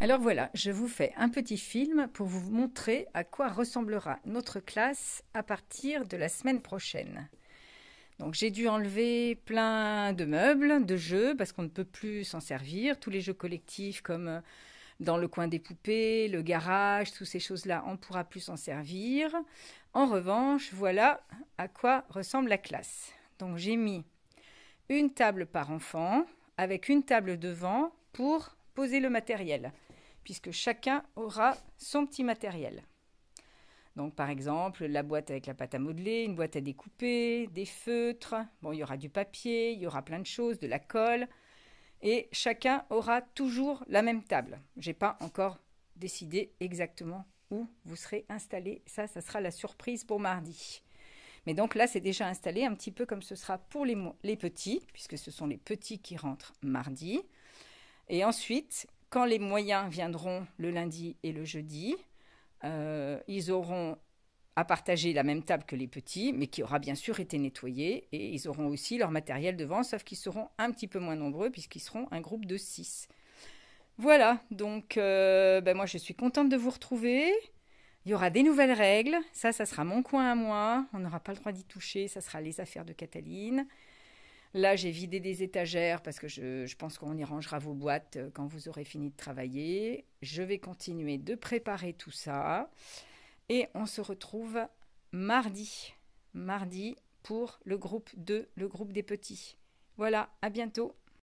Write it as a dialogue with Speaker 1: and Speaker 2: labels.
Speaker 1: Alors voilà, je vous fais un petit film pour vous montrer à quoi ressemblera notre classe à partir de la semaine prochaine. Donc j'ai dû enlever plein de meubles, de jeux, parce qu'on ne peut plus s'en servir. Tous les jeux collectifs comme euh, dans le coin des poupées, le garage, toutes ces choses-là, on ne pourra plus s'en servir. En revanche, voilà à quoi ressemble la classe. Donc j'ai mis une table par enfant, avec une table devant pour poser le matériel puisque chacun aura son petit matériel. Donc par exemple, la boîte avec la pâte à modeler, une boîte à découper, des feutres, bon, il y aura du papier, il y aura plein de choses, de la colle, et chacun aura toujours la même table. Je n'ai pas encore décidé exactement où vous serez installé, ça, ça sera la surprise pour mardi. Mais donc là, c'est déjà installé un petit peu comme ce sera pour les, les petits, puisque ce sont les petits qui rentrent mardi. Et ensuite, quand les moyens viendront le lundi et le jeudi, euh, ils auront à partager la même table que les petits, mais qui aura bien sûr été nettoyée, et ils auront aussi leur matériel devant, sauf qu'ils seront un petit peu moins nombreux, puisqu'ils seront un groupe de six. Voilà, donc euh, ben moi je suis contente de vous retrouver. Il y aura des nouvelles règles, ça, ça sera mon coin à moi, on n'aura pas le droit d'y toucher, ça sera les affaires de Cataline. Là, j'ai vidé des étagères parce que je, pense qu'on y rangera vos boîtes euh, quand vous aurez fini de travailler. Je vais continuer de préparer tout ça. Et on se retrouve mardi. Mardi pour le groupe 2, le groupe des petits. Voilà, à bientôt.